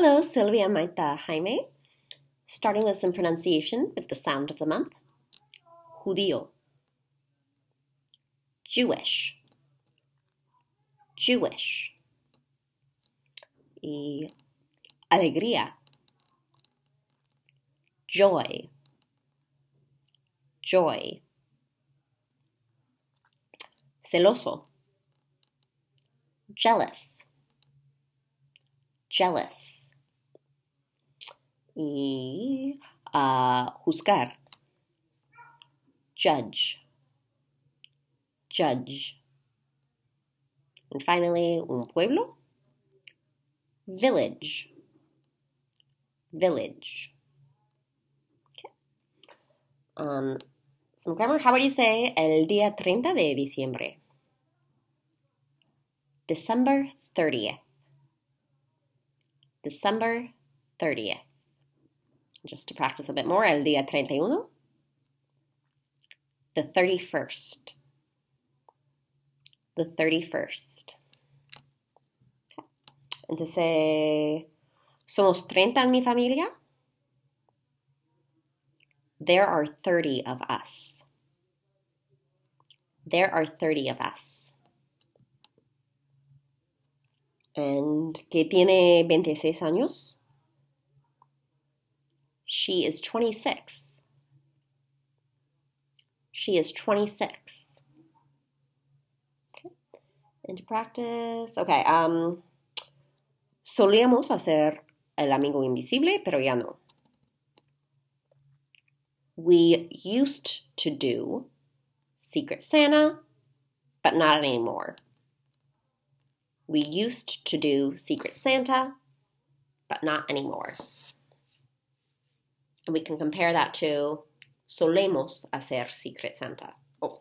Hello, Silvia Maita Jaime. Starting with some pronunciation with the sound of the month. Judío. Jewish. Jewish. Y alegría. Joy. Joy. Celoso. Jealous. Jealous y uh, juzgar. Judge. Judge. And finally, un pueblo. Village. Village. Okay. Um, some grammar. How would you say el día 30 de diciembre? December 30th. December 30th just to practice a bit more, el día 31, the 31st, the 31st. Okay. And to say, somos 30 en mi familia, there are 30 of us. There are 30 of us. And que tiene 26 años? She is 26. She is 26. Okay. Into practice. Okay. Um, solíamos hacer el amigo invisible, pero ya no. We used to do Secret Santa, but not anymore. We used to do Secret Santa, but not anymore. And we can compare that to solemos hacer Secret Santa. Oh.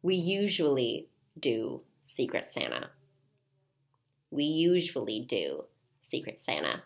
We usually do Secret Santa. We usually do Secret Santa.